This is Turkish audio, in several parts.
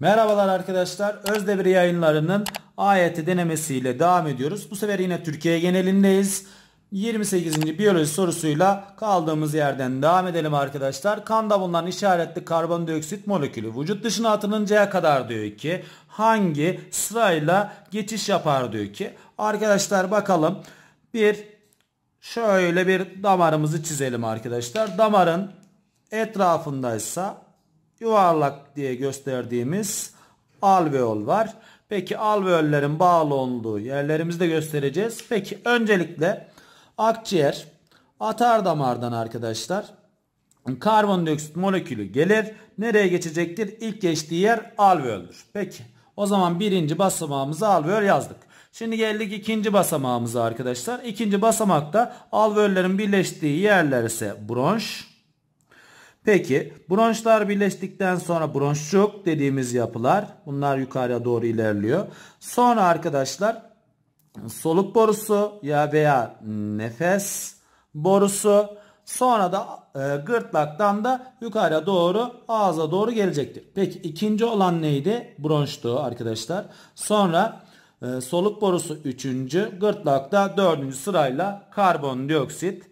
Merhabalar arkadaşlar. Özdevir yayınlarının AYT denemesiyle devam ediyoruz. Bu sefer yine Türkiye genelindeyiz. 28. biyoloji sorusuyla kaldığımız yerden devam edelim arkadaşlar. Kanda bulunan işaretli karbondioksit molekülü vücut dışına atılıncaya kadar diyor ki hangi sırayla geçiş yapar diyor ki. Arkadaşlar bakalım bir şöyle bir damarımızı çizelim arkadaşlar. Damarın etrafındaysa yuvarlak diye gösterdiğimiz alveol var. Peki alveollerin bağlı olduğu yerlerimizi de göstereceğiz. Peki öncelikle akciğer atar damardan arkadaşlar karbondioksit molekülü gelir. Nereye geçecektir? İlk geçtiği yer alveoldür. Peki o zaman birinci basamağımıza alveol yazdık. Şimdi geldik ikinci basamağımıza arkadaşlar. İkinci basamakta alveollerin birleştiği yerler ise bronş. Peki bronşlar birleştikten sonra bronşçuk dediğimiz yapılar bunlar yukarıya doğru ilerliyor. Sonra arkadaşlar soluk borusu ya veya nefes borusu sonra da e, gırtlaktan da yukarıya doğru ağza doğru gelecektir. Peki ikinci olan neydi? Bronştu arkadaşlar. Sonra e, soluk borusu üçüncü, gırtlakta dördüncü sırayla karbondioksit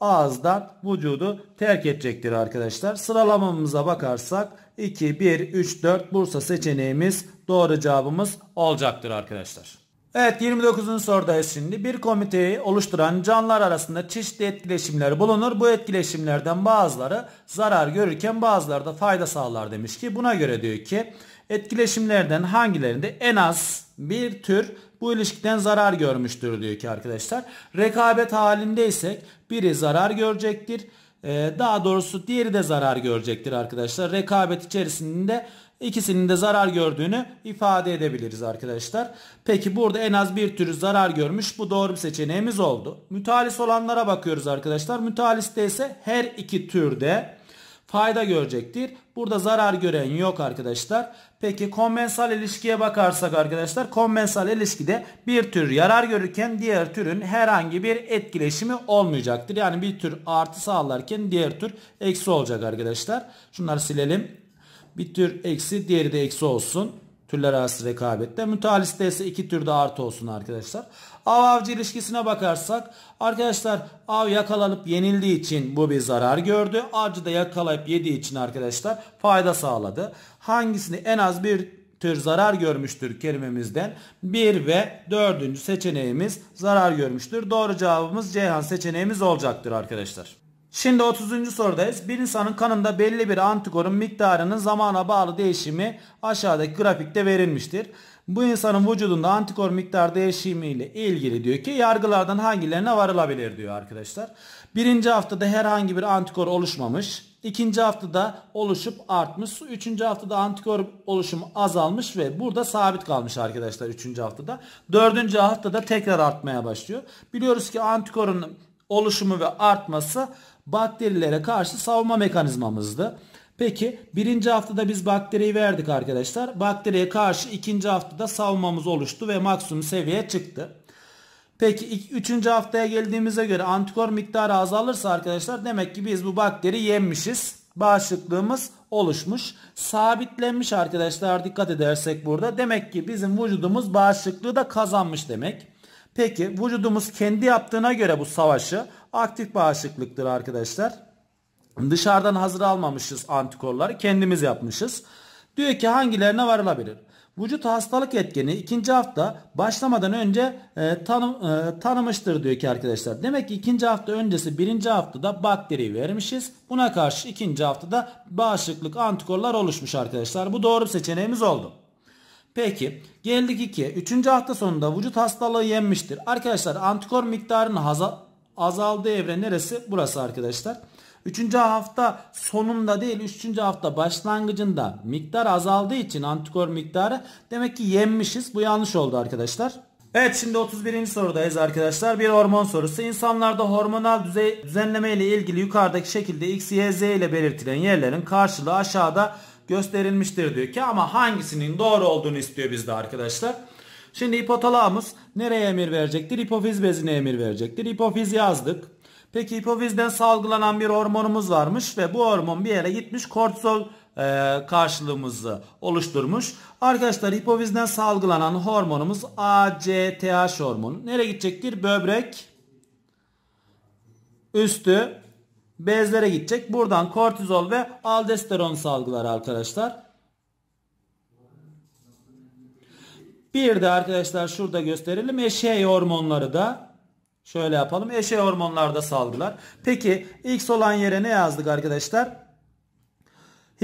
ağızdan vücudu terk edecektir arkadaşlar. Sıralamamıza bakarsak 2, 1, 3, 4 Bursa seçeneğimiz doğru cevabımız olacaktır arkadaşlar. Evet 29. sorudayız şimdi. Bir komiteyi oluşturan canlılar arasında çeşitli etkileşimler bulunur. Bu etkileşimlerden bazıları zarar görürken bazıları da fayda sağlar demiş ki buna göre diyor ki etkileşimlerden hangilerinde en az bir tür bu ilişkiden zarar görmüştür diyor ki arkadaşlar. Rekabet halindeysek biri zarar görecektir. E, daha doğrusu diğeri de zarar görecektir arkadaşlar. Rekabet içerisinde ikisinin de zarar gördüğünü ifade edebiliriz arkadaşlar. Peki burada en az bir türü zarar görmüş. Bu doğru bir seçeneğimiz oldu. Mütalis olanlara bakıyoruz arkadaşlar. Mütaliste ise her iki türde fayda görecektir. Burada zarar gören yok arkadaşlar. Peki kombensal ilişkiye bakarsak arkadaşlar kombensal ilişkide bir tür yarar görürken diğer türün herhangi bir etkileşimi olmayacaktır. Yani bir tür artı sağlarken diğer tür eksi olacak arkadaşlar. Şunları silelim. Bir tür eksi diğeri de eksi olsun. Türler arası rekabette. Mütaliste ise iki türde artı olsun arkadaşlar. Av avcı ilişkisine bakarsak arkadaşlar av yakalanıp yenildiği için bu bir zarar gördü. Avcı da yakalayıp yediği için arkadaşlar fayda sağladı. Hangisini en az bir tür zarar görmüştür kelimemizden 1 ve 4. seçeneğimiz zarar görmüştür. Doğru cevabımız Ceyhan seçeneğimiz olacaktır arkadaşlar. Şimdi 30. sorudayız. Bir insanın kanında belli bir antikorun miktarının zamana bağlı değişimi aşağıdaki grafikte verilmiştir. Bu insanın vücudunda antikor miktar değişimiyle ilgili diyor ki yargılardan hangilerine varılabilir diyor arkadaşlar. Birinci haftada herhangi bir antikor oluşmamış. İkinci haftada oluşup artmış. Üçüncü haftada antikor oluşumu azalmış ve burada sabit kalmış arkadaşlar üçüncü haftada. Dördüncü haftada tekrar artmaya başlıyor. Biliyoruz ki antikorun oluşumu ve artması bakterilere karşı savunma mekanizmamızdı. Peki birinci haftada biz bakteriyi verdik arkadaşlar. Bakteriye karşı ikinci haftada savunmamız oluştu ve maksimum seviyeye çıktı. Peki üçüncü haftaya geldiğimize göre antikor miktarı azalırsa arkadaşlar demek ki biz bu bakteri yenmişiz. Bağışıklığımız oluşmuş. Sabitlenmiş arkadaşlar dikkat edersek burada. Demek ki bizim vücudumuz bağışıklığı da kazanmış demek. Peki vücudumuz kendi yaptığına göre bu savaşı aktif bağışıklıktır arkadaşlar. Dışarıdan hazır almamışız antikorları kendimiz yapmışız. Diyor ki hangilerine varılabilir? Vücut hastalık etkeni ikinci hafta başlamadan önce e, tanım, e, tanımıştır diyor ki arkadaşlar. Demek ki ikinci hafta öncesi birinci haftada bakteri vermişiz. Buna karşı ikinci haftada bağışıklık antikorlar oluşmuş arkadaşlar. Bu doğru seçeneğimiz oldu. Peki geldik 2. Üçüncü hafta sonunda vücut hastalığı yenmiştir. Arkadaşlar antikor miktarının azaldığı evre neresi? Burası arkadaşlar. Arkadaşlar. Üçüncü hafta sonunda değil üçüncü hafta başlangıcında miktar azaldığı için antikor miktarı demek ki yenmişiz. Bu yanlış oldu arkadaşlar. Evet şimdi 31. sorudayız arkadaşlar. Bir hormon sorusu. İnsanlarda hormonal düzey, düzenleme ile ilgili yukarıdaki şekilde X, Y, Z ile belirtilen yerlerin karşılığı aşağıda gösterilmiştir diyor ki ama hangisinin doğru olduğunu istiyor bizde arkadaşlar. Şimdi hipotalamus nereye emir verecektir? Hipofiz bezine emir verecektir. Hipofiz yazdık. Peki hipofizden salgılanan bir hormonumuz varmış ve bu hormon bir yere gitmiş kortizol e, karşılığımızı oluşturmuş. Arkadaşlar hipofizden salgılanan hormonumuz ACTH hormonu. Nereye gidecektir? Böbrek üstü bezlere gidecek. Buradan kortizol ve aldosteron salgılar arkadaşlar. Bir de arkadaşlar şurada gösterelim. Eşey hormonları da şöyle yapalım. Eşey hormonları da salgılar. Peki X olan yere ne yazdık arkadaşlar?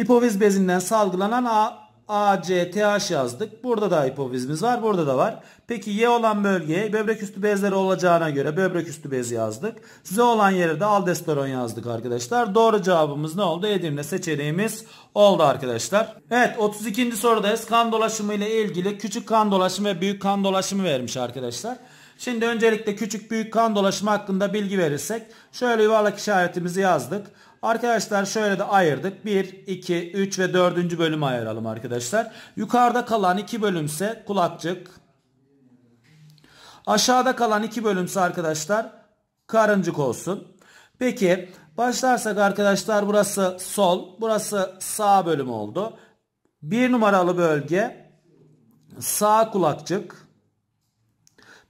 Hipofiz bezinden salgılanan A ACTH yazdık. Burada da hipofizimiz var. Burada da var. Peki Y olan bölgeye böbrek üstü bezleri olacağına göre böbrek üstü bez yazdık. Z olan yere de aldosteron yazdık arkadaşlar. Doğru cevabımız ne oldu? Edirne seçeneğimiz oldu arkadaşlar. Evet 32. sorudayız. Kan dolaşımı ile ilgili küçük kan dolaşımı ve büyük kan dolaşımı vermiş arkadaşlar. Şimdi öncelikle küçük büyük kan dolaşımı hakkında bilgi verirsek şöyle yuvarlak işaretimizi yazdık. Arkadaşlar şöyle de ayırdık. 1, 2, 3 ve 4. bölümü ayıralım arkadaşlar. Yukarıda kalan 2 bölümse kulakçık. Aşağıda kalan 2 bölümse arkadaşlar karıncık olsun. Peki başlarsak arkadaşlar burası sol, burası sağ bölüm oldu. 1 numaralı bölge sağ kulakçık.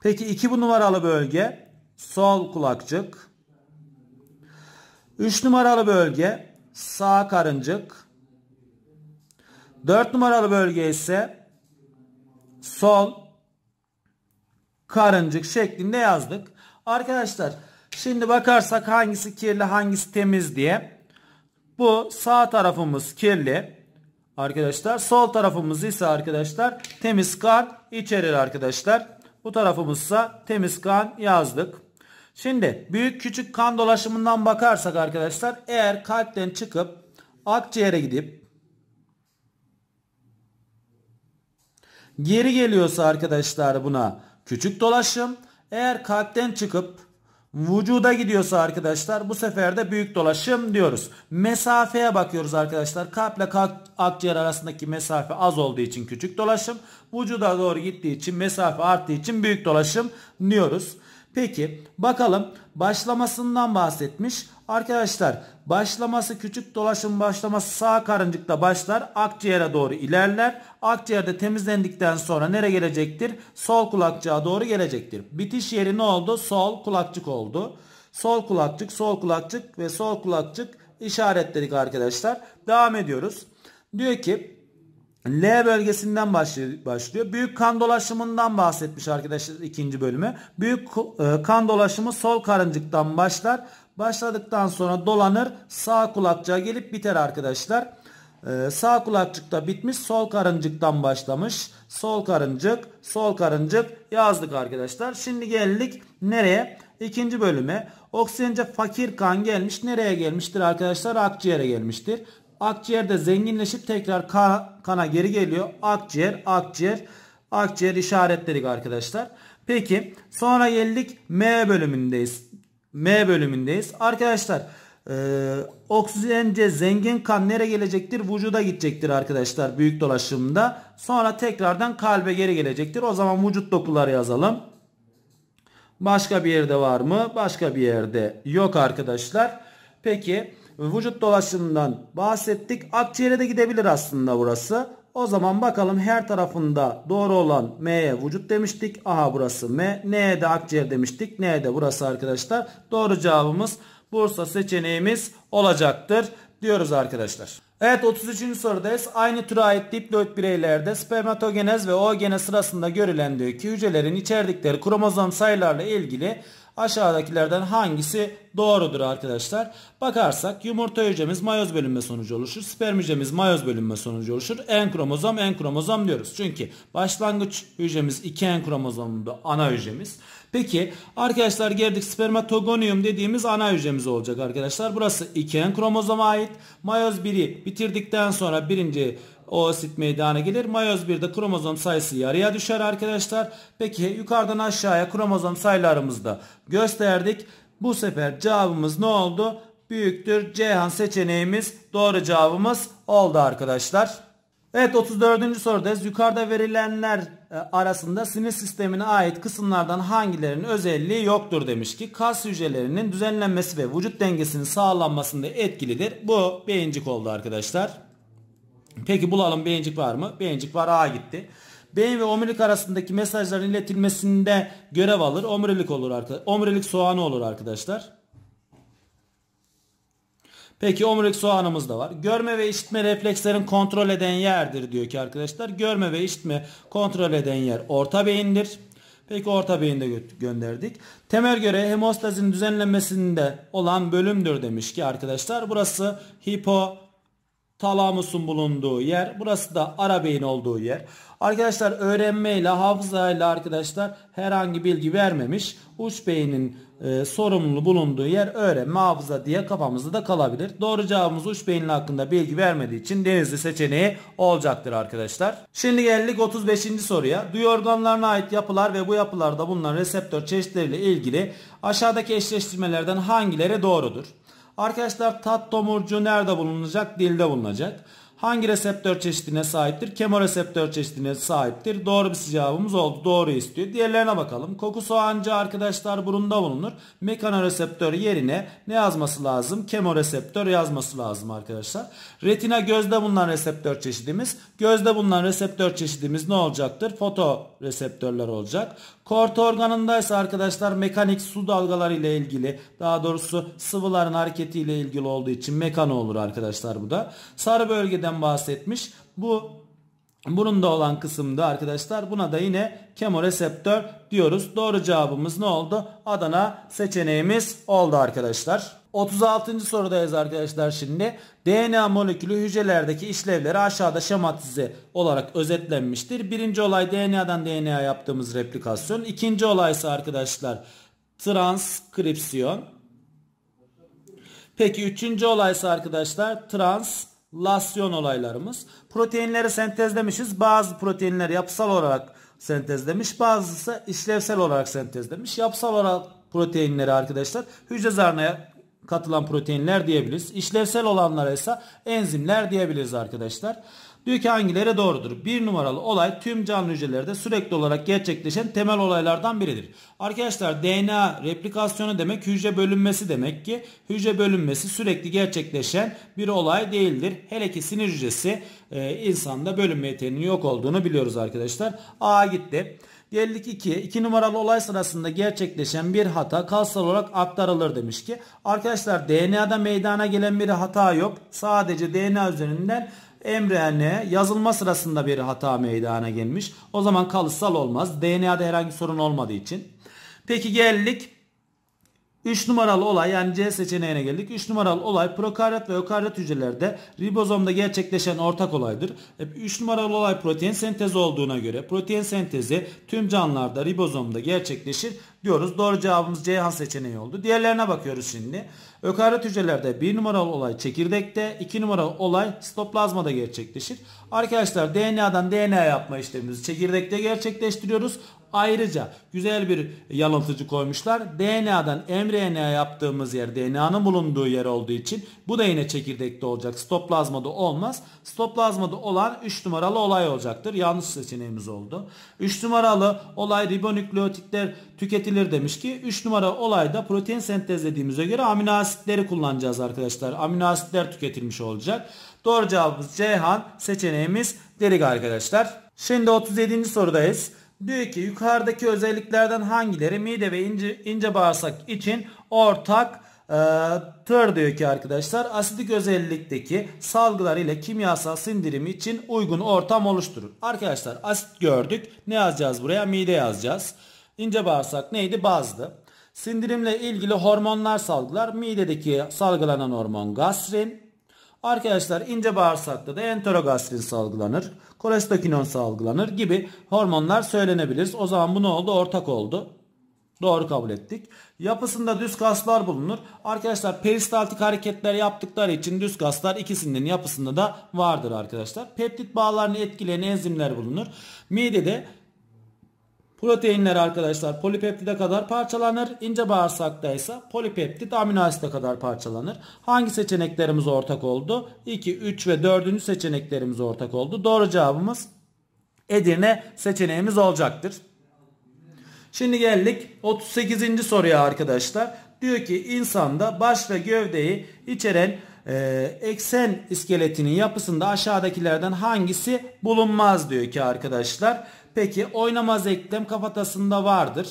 Peki 2 numaralı bölge sol kulakçık. 3 numaralı bölge sağ karıncık. 4 numaralı bölge ise sol karıncık şeklinde yazdık. Arkadaşlar şimdi bakarsak hangisi kirli hangisi temiz diye. Bu sağ tarafımız kirli. Arkadaşlar sol tarafımız ise arkadaşlar temiz kan içerir arkadaşlar. Bu tarafımızsa temiz kan yazdık. Şimdi büyük küçük kan dolaşımından bakarsak arkadaşlar eğer kalpten çıkıp akciğere gidip geri geliyorsa arkadaşlar buna küçük dolaşım. Eğer kalpten çıkıp vücuda gidiyorsa arkadaşlar bu sefer de büyük dolaşım diyoruz. Mesafeye bakıyoruz arkadaşlar. Kalp ile akciğer arasındaki mesafe az olduğu için küçük dolaşım. Vücuda doğru gittiği için mesafe arttığı için büyük dolaşım diyoruz. Peki bakalım başlamasından bahsetmiş. Arkadaşlar başlaması küçük dolaşım başlaması sağ karıncıkta başlar. Akciğere doğru ilerler. Akciğerde temizlendikten sonra nereye gelecektir? Sol kulakçığa doğru gelecektir. Bitiş yeri ne oldu? Sol kulakçık oldu. Sol kulakçık, sol kulakçık ve sol kulakçık işaretledik arkadaşlar. Devam ediyoruz. Diyor ki L bölgesinden başlıyor. Büyük kan dolaşımından bahsetmiş arkadaşlar ikinci bölümü. Büyük e, kan dolaşımı sol karıncıktan başlar. Başladıktan sonra dolanır sağ kulakçığa gelip biter arkadaşlar. E, sağ kulakçıkta bitmiş sol karıncıktan başlamış. Sol karıncık sol karıncık yazdık arkadaşlar. Şimdi geldik nereye? İkinci bölüme. Oksijence fakir kan gelmiş. Nereye gelmiştir arkadaşlar? Akciğere gelmiştir. Akciğerde zenginleşip tekrar kana geri geliyor. Akciğer, akciğer, akciğer işaretledik arkadaşlar. Peki sonra geldik M bölümündeyiz. M bölümündeyiz. Arkadaşlar e, oksijence zengin kan nereye gelecektir? Vücuda gidecektir arkadaşlar büyük dolaşımda. Sonra tekrardan kalbe geri gelecektir. O zaman vücut dokuları yazalım. Başka bir yerde var mı? Başka bir yerde yok arkadaşlar. Peki vücut dolaşımından bahsettik. Akciğere de gidebilir aslında burası. O zaman bakalım her tarafında doğru olan M'ye vücut demiştik. Aha burası M. N'ye de akciğer demiştik. N'ye de burası arkadaşlar. Doğru cevabımız Bursa seçeneğimiz olacaktır diyoruz arkadaşlar. Evet 33. sorudayız. Aynı türe ait diploid bireylerde spermatogenez ve oogenez sırasında görülen diyor ki hücrelerin içerdikleri kromozom sayılarla ilgili Aşağıdakilerden hangisi doğrudur arkadaşlar? Bakarsak yumurta hücremiz mayoz bölünme sonucu oluşur. Sperm hücremiz mayoz bölünme sonucu oluşur. En kromozom en kromozom diyoruz. Çünkü başlangıç hücremiz 2 en kromozomlu ana hücremiz. Peki arkadaşlar geldik spermatogonium dediğimiz ana hücremiz olacak arkadaşlar. Burası 2 en kromozoma ait. Mayoz 1'i bitirdikten sonra birinci o asit meydana gelir. Mayoz 1'de kromozom sayısı yarıya düşer arkadaşlar. Peki yukarıdan aşağıya kromozom sayılarımızda gösterdik. Bu sefer cevabımız ne oldu? Büyüktür. Ceyhan seçeneğimiz doğru cevabımız oldu arkadaşlar. Evet 34. sorudayız. Yukarıda verilenler e, arasında sinir sistemine ait kısımlardan hangilerinin özelliği yoktur demiş ki kas hücrelerinin düzenlenmesi ve vücut dengesinin sağlanmasında etkilidir. Bu beyincik oldu arkadaşlar. Peki bulalım beyincik var mı? Beyincik var A gitti. Beyin ve omurilik arasındaki mesajların iletilmesinde görev alır. Omurilik olur arkadaşlar. Omurilik soğanı olur arkadaşlar. Peki omurilik soğanımız da var. Görme ve işitme reflekslerin kontrol eden yerdir diyor ki arkadaşlar. Görme ve işitme kontrol eden yer orta beyindir. Peki orta beyinde gö gönderdik. Temel göre hemostazin düzenlenmesinde olan bölümdür demiş ki arkadaşlar. Burası hipo talamusun bulunduğu yer. Burası da ara beyin olduğu yer. Arkadaşlar öğrenmeyle hafızayla arkadaşlar herhangi bilgi vermemiş. Uç beynin e, sorumlu bulunduğu yer öğrenme hafıza diye kafamızda da kalabilir. Doğru cevabımız uç beynin hakkında bilgi vermediği için denizli seçeneği olacaktır arkadaşlar. Şimdi geldik 35. soruya. Duyu organlarına ait yapılar ve bu yapılarda bulunan reseptör çeşitleriyle ilgili aşağıdaki eşleştirmelerden hangileri doğrudur? Arkadaşlar tat tomurcu nerede bulunacak? Dilde bulunacak. Hangi reseptör çeşidine sahiptir? Kemoreseptör çeşidine sahiptir. Doğru bir cevabımız oldu. Doğru istiyor. Diğerlerine bakalım. Koku soğancı arkadaşlar burunda bulunur. Mekanoreseptör yerine ne yazması lazım? Kemoreseptör yazması lazım arkadaşlar. Retina gözde bulunan reseptör çeşidimiz. Gözde bulunan reseptör çeşidimiz ne olacaktır? Fotoreseptörler olacak. Kort organındaysa arkadaşlar mekanik su dalgaları ile ilgili daha doğrusu sıvıların hareketi ile ilgili olduğu için mekano olur arkadaşlar bu da. Sarı bölgeden bahsetmiş. Bu bunun da olan kısımda arkadaşlar buna da yine kemoreseptör diyoruz. Doğru cevabımız ne oldu? Adana seçeneğimiz oldu arkadaşlar. 36. sorudayız arkadaşlar şimdi. DNA molekülü hücrelerdeki işlevleri aşağıda şematize olarak özetlenmiştir. Birinci olay DNA'dan DNA yaptığımız replikasyon. İkinci olay ise arkadaşlar transkripsiyon. Peki üçüncü olay ise arkadaşlar translasyon olaylarımız. Proteinleri sentezlemişiz. Bazı proteinler yapısal olarak sentezlemiş. Bazısı işlevsel olarak sentezlemiş. Yapısal olarak proteinleri arkadaşlar hücre zarına katılan proteinler diyebiliriz. İşlevsel olanlara ise enzimler diyebiliriz arkadaşlar. Diyor ki hangileri doğrudur? Bir numaralı olay tüm canlı hücrelerde sürekli olarak gerçekleşen temel olaylardan biridir. Arkadaşlar DNA replikasyonu demek hücre bölünmesi demek ki hücre bölünmesi sürekli gerçekleşen bir olay değildir. Hele ki sinir hücresi e, insanda bölünme yeteneğinin yok olduğunu biliyoruz arkadaşlar. A gitti. Geldik 2. 2 numaralı olay sırasında gerçekleşen bir hata kalsal olarak aktarılır demiş ki. Arkadaşlar DNA'da meydana gelen bir hata yok. Sadece DNA üzerinden mRNA yazılma sırasında bir hata meydana gelmiş. O zaman kalıtsal olmaz. DNA'da herhangi sorun olmadığı için. Peki geldik 3 numaralı olay yani C seçeneğine geldik. 3 numaralı olay prokaryot ve ökaryot hücrelerde ribozomda gerçekleşen ortak olaydır. 3 e, numaralı olay protein sentezi olduğuna göre protein sentezi tüm canlılarda ribozomda gerçekleşir diyoruz. Doğru cevabımız Ceyhan seçeneği oldu. Diğerlerine bakıyoruz şimdi. Ökaryot hücrelerde 1 numaralı olay çekirdekte, 2 numaralı olay sitoplazmada gerçekleşir. Arkadaşlar DNA'dan DNA yapma işlemimizi çekirdekte gerçekleştiriyoruz. Ayrıca güzel bir yalıtıcı koymuşlar. DNA'dan mRNA yaptığımız yer DNA'nın bulunduğu yer olduğu için bu da yine çekirdekte olacak. Stoplazmada olmaz. Stoplazmada olan 3 numaralı olay olacaktır. Yanlış seçeneğimiz oldu. 3 numaralı olay ribonükleotitler tüketilir demiş ki 3 numara olay da protein sentezlediğimize göre amino asitleri kullanacağız arkadaşlar. Amino asitler tüketilmiş olacak. Doğru cevabımız Ceyhan seçeneğimiz delik arkadaşlar. Şimdi 37. sorudayız. Diyor ki yukarıdaki özelliklerden hangileri mide ve ince, ince bağırsak için ortak e, tır diyor ki arkadaşlar asidik özellikteki salgılar ile kimyasal sindirimi için uygun ortam oluşturur. Arkadaşlar asit gördük. Ne yazacağız buraya? Mide yazacağız. İnce bağırsak neydi? Bazdı. Sindirimle ilgili hormonlar salgılar. Midedeki salgılanan hormon gastrin. Arkadaşlar ince bağırsakta da enterogastrin salgılanır, kolestokinon salgılanır gibi hormonlar söylenebilir. O zaman bu ne oldu? Ortak oldu. Doğru kabul ettik. Yapısında düz kaslar bulunur. Arkadaşlar peristaltik hareketler yaptıkları için düz kaslar ikisinin yapısında da vardır arkadaşlar. Peptit bağlarını etkileyen enzimler bulunur. Midede Proteinler arkadaşlar polipeptide kadar parçalanır. İnce bağırsakta ise polipeptid, amino asite kadar parçalanır. Hangi seçeneklerimiz ortak oldu? 2, 3 ve 4. seçeneklerimiz ortak oldu. Doğru cevabımız Edirne seçeneğimiz olacaktır. Şimdi geldik 38. soruya arkadaşlar. Diyor ki insanda baş ve gövdeyi içeren e, eksen iskeletinin yapısında aşağıdakilerden hangisi bulunmaz diyor ki arkadaşlar. Peki oynamaz eklem kafatasında vardır.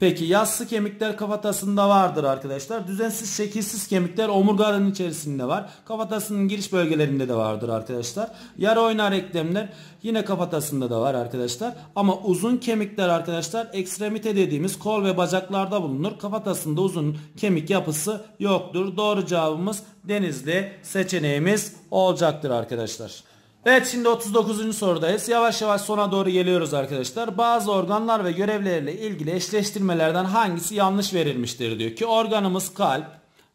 Peki yassı kemikler kafatasında vardır arkadaşlar. Düzensiz şekilsiz kemikler omurganın içerisinde var. Kafatasının giriş bölgelerinde de vardır arkadaşlar. Yara oynar eklemler yine kafatasında da var arkadaşlar. Ama uzun kemikler arkadaşlar ekstremite dediğimiz kol ve bacaklarda bulunur. Kafatasında uzun kemik yapısı yoktur. Doğru cevabımız denizli seçeneğimiz olacaktır arkadaşlar. Evet şimdi 39. sorudayız. Yavaş yavaş sona doğru geliyoruz arkadaşlar. Bazı organlar ve görevleriyle ilgili eşleştirmelerden hangisi yanlış verilmiştir diyor ki organımız kalp.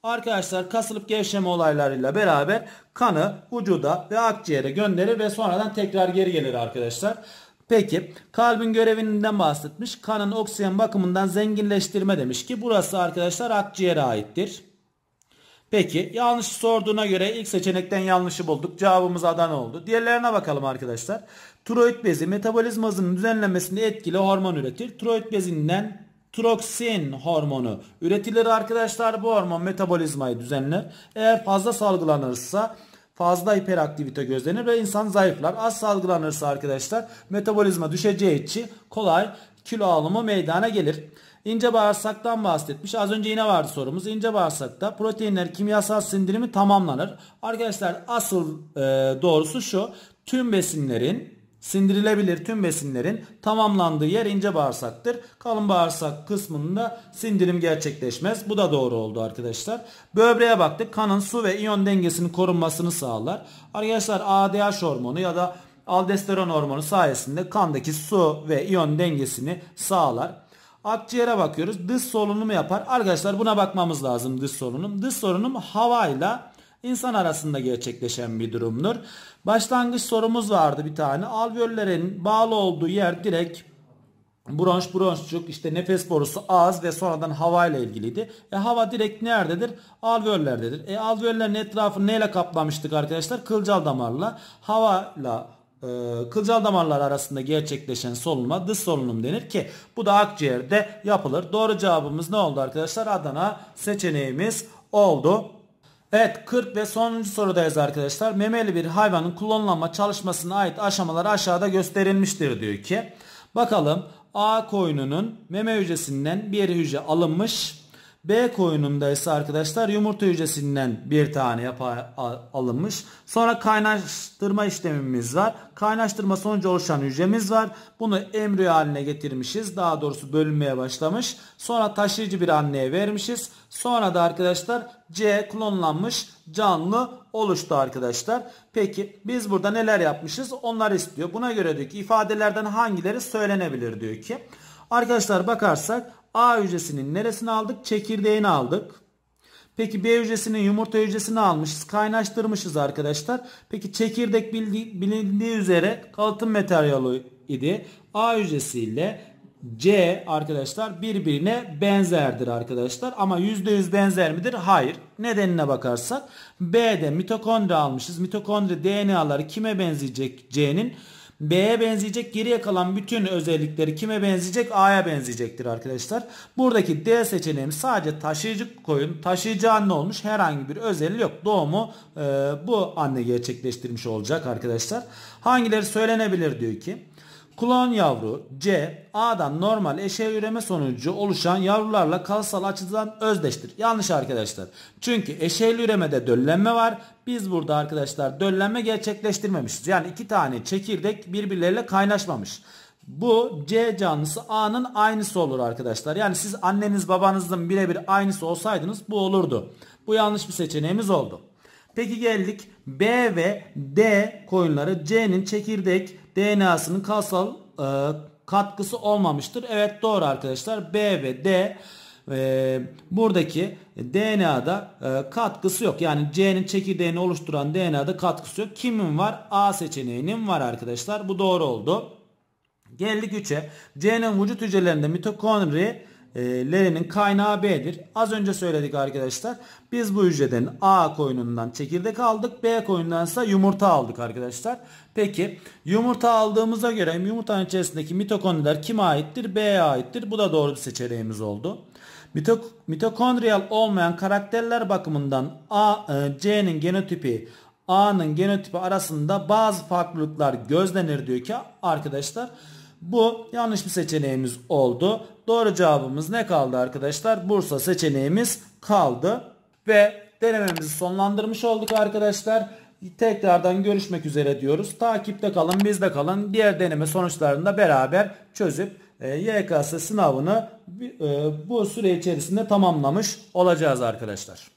Arkadaşlar kasılıp gevşeme olaylarıyla beraber kanı vücuda ve akciğere gönderir ve sonradan tekrar geri gelir arkadaşlar. Peki kalbin görevinden bahsetmiş. Kanın oksijen bakımından zenginleştirme demiş ki burası arkadaşlar akciğere aittir. Peki yanlış sorduğuna göre ilk seçenekten yanlışı bulduk. Cevabımız Adana oldu. Diğerlerine bakalım arkadaşlar. Tiroid bezi metabolizma hızının düzenlenmesinde etkili hormon üretir. Tiroid bezinden troksin hormonu üretilir arkadaşlar. Bu hormon metabolizmayı düzenler. Eğer fazla salgılanırsa fazla hiperaktivite gözlenir ve insan zayıflar. Az salgılanırsa arkadaşlar metabolizma düşeceği için kolay kilo alımı meydana gelir. İnce bağırsaktan bahsetmiş. Az önce yine vardı sorumuz. İnce bağırsakta proteinler kimyasal sindirimi tamamlanır. Arkadaşlar asıl e, doğrusu şu. Tüm besinlerin sindirilebilir tüm besinlerin tamamlandığı yer ince bağırsaktır. Kalın bağırsak kısmında sindirim gerçekleşmez. Bu da doğru oldu arkadaşlar. Böbreğe baktık. Kanın su ve iyon dengesinin korunmasını sağlar. Arkadaşlar ADH hormonu ya da aldosteron hormonu sayesinde kandaki su ve iyon dengesini sağlar. Akciğere bakıyoruz. Dış solunumu yapar. Arkadaşlar buna bakmamız lazım dış solunum. Dış solunum havayla insan arasında gerçekleşen bir durumdur. Başlangıç sorumuz vardı bir tane. Alveollerin bağlı olduğu yer direkt bronş, bronşçuk, işte nefes borusu, ağız ve sonradan havayla ilgiliydi. E hava direkt nerededir? Alveollerdedir. E alveollerin etrafını neyle kaplamıştık arkadaşlar? Kılcal damarla. Havayla ee, kılcal damarlar arasında gerçekleşen solunuma dış solunum denir ki bu da akciğerde yapılır. Doğru cevabımız ne oldu arkadaşlar? Adana seçeneğimiz oldu. Evet 40 ve sonuncu sorudayız arkadaşlar. Memeli bir hayvanın klonlanma çalışmasına ait aşamalar aşağıda gösterilmiştir diyor ki. Bakalım A koyununun meme hücresinden bir hücre alınmış B koyununda ise arkadaşlar yumurta hücresinden bir tane yapı alınmış. Sonra kaynaştırma işlemimiz var. Kaynaştırma sonucu oluşan hücremiz var. Bunu embriyo haline getirmişiz. Daha doğrusu bölünmeye başlamış. Sonra taşıyıcı bir anneye vermişiz. Sonra da arkadaşlar C klonlanmış canlı oluştu arkadaşlar. Peki biz burada neler yapmışız? Onlar istiyor. Buna göre diyor ki ifadelerden hangileri söylenebilir diyor ki. Arkadaşlar bakarsak A hücresinin neresini aldık? Çekirdeğini aldık. Peki B hücresinin yumurta hücresini almışız. Kaynaştırmışız arkadaşlar. Peki çekirdek bildiği, bilindiği üzere kalıtım materyali idi. A hücresi C arkadaşlar birbirine benzerdir arkadaşlar. Ama %100 benzer midir? Hayır. Nedenine bakarsak B'de mitokondri almışız. Mitokondri DNA'ları kime benzeyecek C'nin? B'ye benzeyecek. Geriye kalan bütün özellikleri kime benzeyecek? A'ya benzeyecektir arkadaşlar. Buradaki D seçeneğim sadece taşıyıcı koyun. Taşıyıcı anne olmuş. Herhangi bir özelliği yok. Doğumu e, bu anne gerçekleştirmiş olacak arkadaşlar. Hangileri söylenebilir diyor ki. Klon yavru C A'dan normal eşeğe üreme sonucu oluşan yavrularla kalıtsal açıdan özdeştir. Yanlış arkadaşlar. Çünkü eşeğli üremede döllenme var. Biz burada arkadaşlar döllenme gerçekleştirmemişiz. Yani iki tane çekirdek birbirleriyle kaynaşmamış. Bu C canlısı A'nın aynısı olur arkadaşlar. Yani siz anneniz babanızın birebir aynısı olsaydınız bu olurdu. Bu yanlış bir seçeneğimiz oldu. Peki geldik B ve D koyunları C'nin çekirdek DNA'sının kasal e, katkısı olmamıştır. Evet doğru arkadaşlar. B ve D e, buradaki DNA'da e, katkısı yok. Yani C'nin çekirdeğini oluşturan DNA'da katkısı yok. Kimin var? A seçeneğinin var arkadaşlar. Bu doğru oldu. Geldik 3'e. C'nin vücut hücrelerinde mitokondri ee, lerinin kaynağı B'dir. Az önce söyledik arkadaşlar. Biz bu hücreden A koyunundan çekirdek aldık. B koyunundan ise yumurta aldık arkadaşlar. Peki yumurta aldığımıza göre yumurtanın içerisindeki mitokondriler kime aittir? B'ye aittir. Bu da doğru bir seçeneğimiz oldu. Mitok mitokondriyal olmayan karakterler bakımından A, e, C'nin genotipi A'nın genotipi arasında bazı farklılıklar gözlenir diyor ki arkadaşlar. Bu yanlış bir seçeneğimiz oldu. Doğru cevabımız ne kaldı arkadaşlar? Bursa seçeneğimiz kaldı. Ve denememizi sonlandırmış olduk arkadaşlar. Tekrardan görüşmek üzere diyoruz. Takipte kalın, bizde kalın. Diğer deneme sonuçlarını da beraber çözüp e, YKS sınavını e, bu süre içerisinde tamamlamış olacağız arkadaşlar.